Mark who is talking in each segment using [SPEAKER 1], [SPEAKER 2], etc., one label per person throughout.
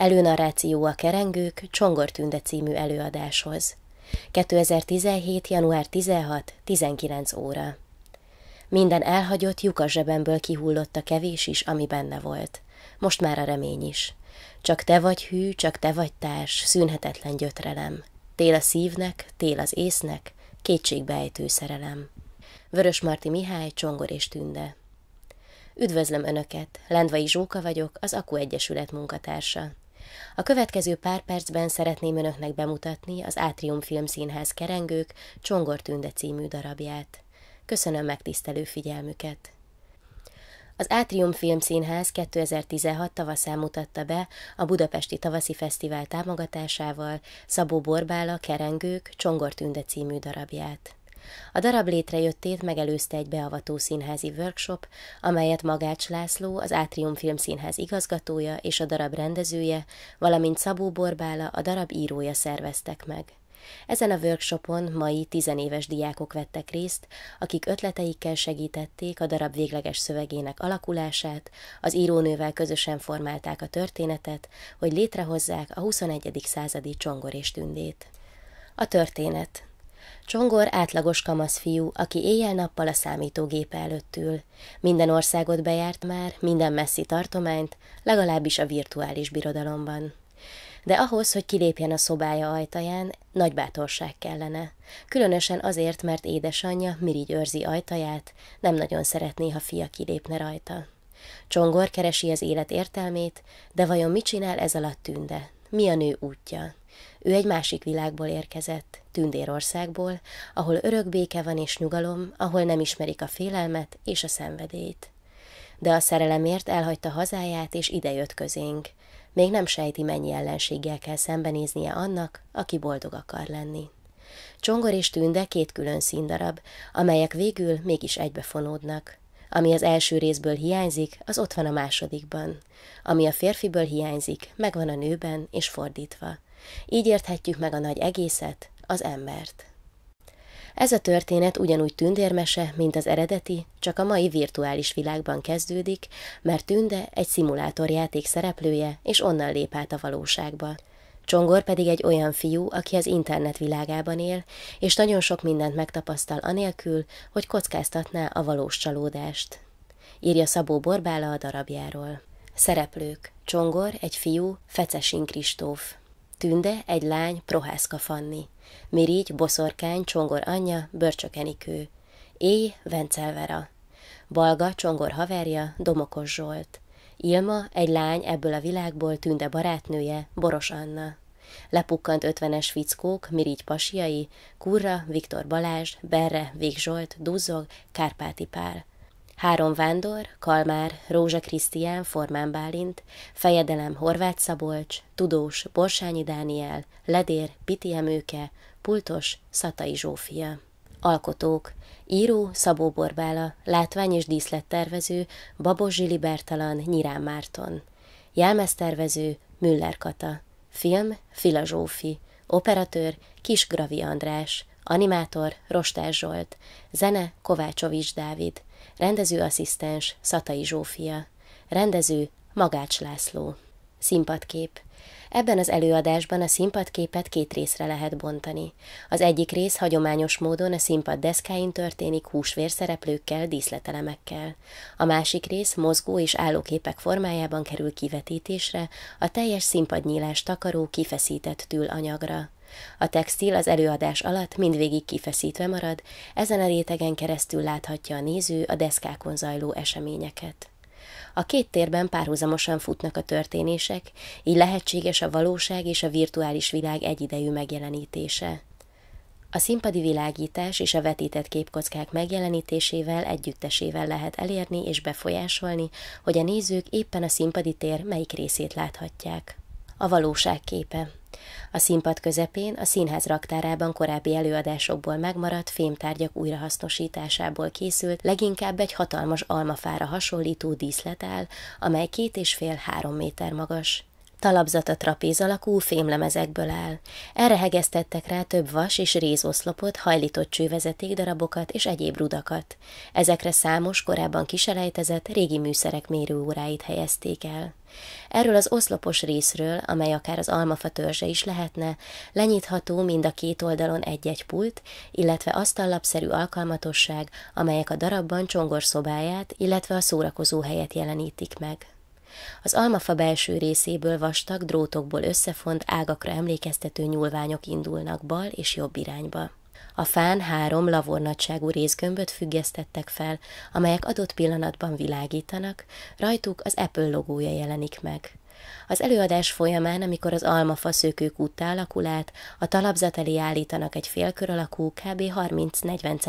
[SPEAKER 1] Előnarráció a Kerengők Csongor Tünde című előadáshoz. 2017. január 16-19 óra. Minden elhagyott lyukas zsebemből kihullott a kevés is, ami benne volt. Most már a remény is. Csak te vagy hű, csak te vagy társ, szűnhetetlen gyötrelem. Tél a szívnek, tél az észnek, kétségbejtő szerelem. Vörös Marti Mihály, Csongor és Tünde. Üdvözlöm Önöket! Lendvai Zsóka vagyok, az Aku Egyesület munkatársa. A következő pár percben szeretném önöknek bemutatni az Átrium Filmszínház Kerengők Csongor Tünde című darabját. Köszönöm megtisztelő figyelmüket! Az Átrium Filmszínház 2016 tavaszán mutatta be a Budapesti Tavaszi Fesztivál támogatásával Szabó Borbála Kerengők Csongor Tünde című darabját. A darab létrejöttét megelőzte egy beavató színházi workshop, amelyet Magács László, az Átrium Filmszínház igazgatója és a darab rendezője, valamint Szabó Borbála, a darab írója szerveztek meg. Ezen a workshopon mai tizenéves diákok vettek részt, akik ötleteikkel segítették a darab végleges szövegének alakulását, az írónővel közösen formálták a történetet, hogy létrehozzák a 21. századi csongor és tündét. A történet Csongor átlagos kamasz fiú, aki éjjel-nappal a számítógépe előtt ül. Minden országot bejárt már, minden messzi tartományt, legalábbis a virtuális birodalomban. De ahhoz, hogy kilépjen a szobája ajtaján, nagy bátorság kellene. Különösen azért, mert édesanyja mirigy őrzi ajtaját, nem nagyon szeretné, ha fia kilépne rajta. Csongor keresi az élet értelmét, de vajon mit csinál ez alatt tünde? Mi a nő útja? Ő egy másik világból érkezett, Tündérországból, ahol örök béke van és nyugalom, ahol nem ismerik a félelmet és a szenvedélyt. De a szerelemért elhagyta hazáját és idejött közénk. Még nem sejti, mennyi ellenséggel kell szembenéznie annak, aki boldog akar lenni. Csongor és tünde két külön színdarab, amelyek végül mégis egybefonódnak. Ami az első részből hiányzik, az ott van a másodikban. Ami a férfiből hiányzik, megvan a nőben, és fordítva. Így érthetjük meg a nagy egészet, az embert. Ez a történet ugyanúgy tündérmese, mint az eredeti, csak a mai virtuális világban kezdődik, mert Tünde egy szimulátorjáték szereplője, és onnan lép át a valóságba. Csongor pedig egy olyan fiú, aki az internet világában él, és nagyon sok mindent megtapasztal anélkül, hogy kockáztatná a valós csalódást. Írja Szabó Borbála a darabjáról. Szereplők Csongor, egy fiú, Fecesin Kristóf. Tünde egy lány, Prohászka Fanni. Mirigy, Boszorkány, Csongor anyja, Börcsökenikő. Éj, Vencelvera. Balga, Csongor haverja, Domokos Zsolt. Ilma, egy lány ebből a világból, Tünde barátnője, Boros Anna. Lepukkant ötvenes fickók, Mirigy pasiai, Kurra, Viktor Balázs, Berre, Vég Zsolt, Duzzog, Kárpáti Pál. Három vándor, Kalmár, Rózsa Krisztián, Formán Bálint, Fejedelem Horváth Szabolcs, Tudós Borsányi Dániel, Ledér Piti Emőke, Pultos Szatai Zsófia. Alkotók Író Szabó Borbála, látvány- és díszlettervező Babos Zsili Bertalan, Nyirán Márton. Jelmeztervező Müller Kata. Film Fila Zsófi. Operatőr Kis Gravi András. Animátor Rostás Zsolt. Zene Kovácsovics Dávid rendezőasszisztens Szatai Zsófia, rendező Magács László. Színpadkép. Ebben az előadásban a színpadképet két részre lehet bontani. Az egyik rész hagyományos módon a színpad deszkáin történik húsvér szereplőkkel, díszletelemekkel. A másik rész mozgó és állóképek formájában kerül kivetítésre, a teljes színpadnyílás takaró kifeszített anyagra. A textil az előadás alatt mindvégig kifeszítve marad, ezen a rétegen keresztül láthatja a néző a deszkákon zajló eseményeket. A két térben párhuzamosan futnak a történések, így lehetséges a valóság és a virtuális világ egyidejű megjelenítése. A színpadi világítás és a vetített képkockák megjelenítésével együttesével lehet elérni és befolyásolni, hogy a nézők éppen a színpadi tér melyik részét láthatják a képe. A színpad közepén, a színház raktárában korábbi előadásokból megmaradt fémtárgyak újrahasznosításából készült, leginkább egy hatalmas almafára hasonlító díszlet áll, amely két és fél-három méter magas a trapéz alakú fémlemezekből áll. Erre hegesztettek rá több vas és rézoszlopot, hajlított csővezeték darabokat és egyéb rudakat. Ezekre számos, korábban kiselejtezett régi műszerek mérőóráit helyezték el. Erről az oszlopos részről, amely akár az almafa törzse is lehetne, lenyitható mind a két oldalon egy-egy pult, illetve asztallapszerű alkalmatosság, amelyek a darabban csongor szobáját, illetve a szórakozó helyet jelenítik meg. Az almafa belső részéből vastag, drótokból összefont, ágakra emlékeztető nyúlványok indulnak bal és jobb irányba. A fán három lavornagyságú részgömböt függesztettek fel, amelyek adott pillanatban világítanak, rajtuk az Apple logója jelenik meg. Az előadás folyamán, amikor az almafa szökőkúttá alakul át, a talapzat elé állítanak egy félkör alakú, kb. 30-40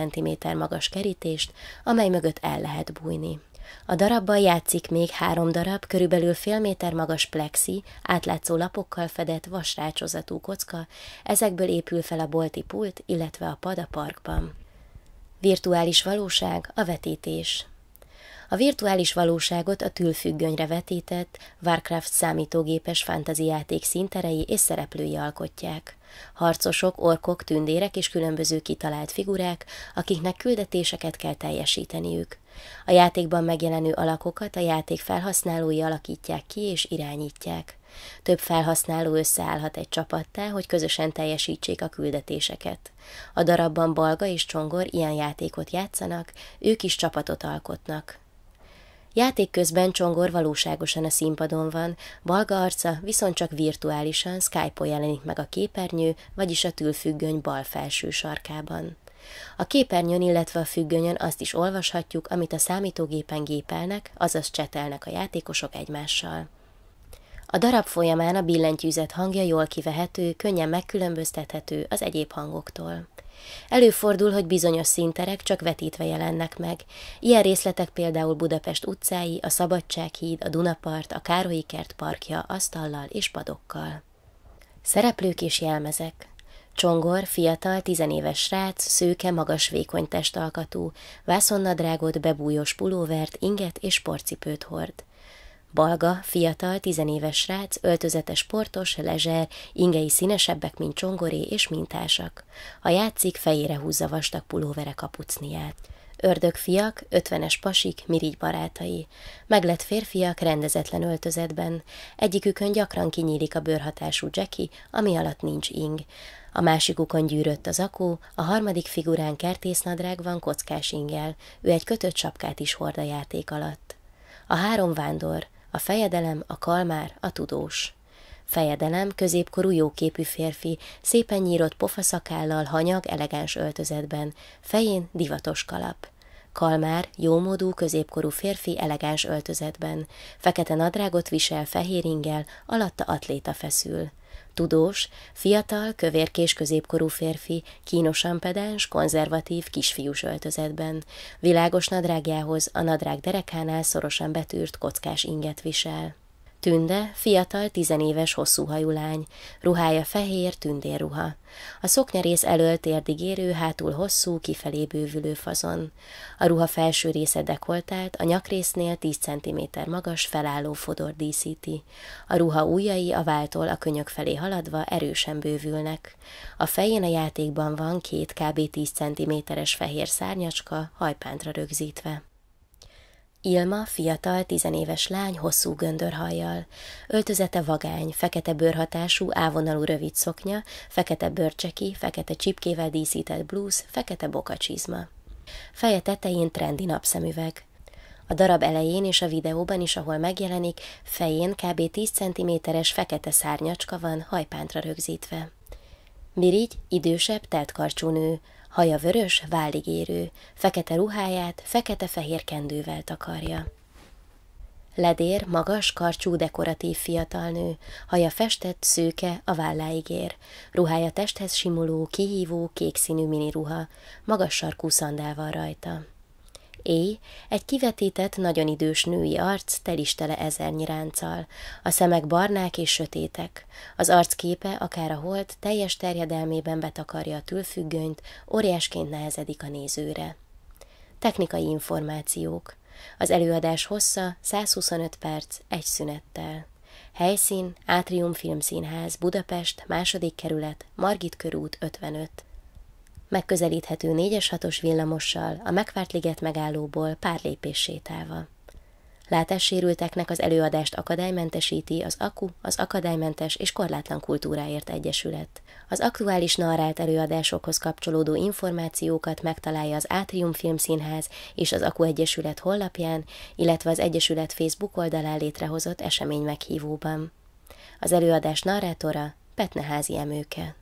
[SPEAKER 1] cm magas kerítést, amely mögött el lehet bújni. A darabban játszik még három darab, körülbelül fél méter magas plexi, átlátszó lapokkal fedett vasrácsozatú kocka, ezekből épül fel a bolti pult, illetve a pad a parkban. Virtuális valóság a vetítés. A virtuális valóságot a tülfüggönyre vetített Warcraft számítógépes fantazijáték szinterei és szereplői alkotják. Harcosok, orkok, tündérek és különböző kitalált figurák, akiknek küldetéseket kell teljesíteniük. A játékban megjelenő alakokat a játék felhasználói alakítják ki és irányítják. Több felhasználó összeállhat egy csapattá, hogy közösen teljesítsék a küldetéseket. A darabban Balga és Csongor ilyen játékot játszanak, ők is csapatot alkotnak. Játék közben Csongor valóságosan a színpadon van, balga arca viszont csak virtuálisan Skype-on jelenik meg a képernyő, vagyis a tülfüggöny bal felső sarkában. A képernyőn, illetve a függönyön azt is olvashatjuk, amit a számítógépen gépelnek, azaz csetelnek a játékosok egymással. A darab folyamán a billentyűzet hangja jól kivehető, könnyen megkülönböztethető az egyéb hangoktól. Előfordul, hogy bizonyos szinterek csak vetítve jelennek meg. Ilyen részletek például Budapest utcái, a Szabadsághíd, a Dunapart, a Károlyi kert parkja asztallal és padokkal. Szereplők és jelmezek Csongor, fiatal, tizenéves srác, szőke, magas, vékony testalkatú, vászonnadrágot, bebújós pulóvert, inget és porcipőt hord. Balga, fiatal, tizenéves srác, öltözetes portos, lezser, ingei színesebbek, mint csongoré és mintásak. Ha játszik, fejére húzza vastag pulóvere kapucniát. fiak, ötvenes pasik, mirigy barátai. Meglett férfiak rendezetlen öltözetben. Egyikükön gyakran kinyílik a bőrhatású Jackie, ami alatt nincs ing. A másikukon gyűrött az akó, a harmadik figurán kertésznadrág van kockás ingel, ő egy kötött sapkát is hord a játék alatt. A három vándor, a fejedelem, a kalmár, a tudós. Fejedelem, középkorú jóképű férfi, szépen nyírott pofaszakállal, hanyag, elegáns öltözetben, fején divatos kalap. Kalmár, jómódú, középkorú férfi elegáns öltözetben. Fekete nadrágot visel fehér ingel, alatta atléta feszül. Tudós, fiatal, kövérkés középkorú férfi, kínosan pedáns, konzervatív, kisfiús öltözetben. Világos nadrágjához a nadrág derekánál szorosan betűrt kockás inget visel. Tünde, fiatal, tizenéves, hosszúhajú lány, ruhája fehér, tündérruha. A szoknyarész elől térdig érő, hátul hosszú, kifelé bővülő fazon. A ruha felső része dekoltált, a nyakrésznél 10 cm magas, felálló fodor díszíti. A ruha ujjai a váltól a könyök felé haladva erősen bővülnek. A fején a játékban van két kb. 10 cm-es fehér szárnyacska, hajpántra rögzítve. Ilma fiatal, tizenéves lány hosszú göndörhajjal. Öltözete vagány, fekete bőrhatású, ávonalú rövid szoknya, fekete bőrcseki, fekete csipkével díszített blúz, fekete bokacsizma. Feje tetején trendi napszemüveg. A darab elején és a videóban is, ahol megjelenik, fején kb. 10 cm-es fekete szárnyacska van hajpántra rögzítve. Mirigy, idősebb, teltkarcsú nő, haja vörös, válig érő, fekete ruháját fekete-fehér kendővel takarja. Ledér, magas, karcsú, dekoratív fiatalnő, haja festett, szőke, a válláig ér, ruhája testhez simuló, kihívó, kék színű miniruha, magas sarkú szandál van rajta. Éj, egy kivetített, nagyon idős női arc telistele ezernyi ránccal, a szemek barnák és sötétek, az arc képe, akár a hold, teljes terjedelmében betakarja a tülfüggönyt, óriásként nehezedik a nézőre. Technikai információk. Az előadás hossza 125 perc, egy szünettel. Helyszín, Átrium Filmszínház, Budapest, második kerület, Margit körút 55 megközelíthető 4-es 6-os villamossal a megvárt liget megállóból pár lépés sétálva. Látássérülteknek az előadást akadálymentesíti az AKU, az Akadálymentes és Korlátlan Kultúráért Egyesület. Az aktuális narrált előadásokhoz kapcsolódó információkat megtalálja az Átrium Filmszínház és az AKU Egyesület honlapján, illetve az Egyesület Facebook oldalán létrehozott esemény meghívóban. Az előadás narrátora Petneházi Emőke.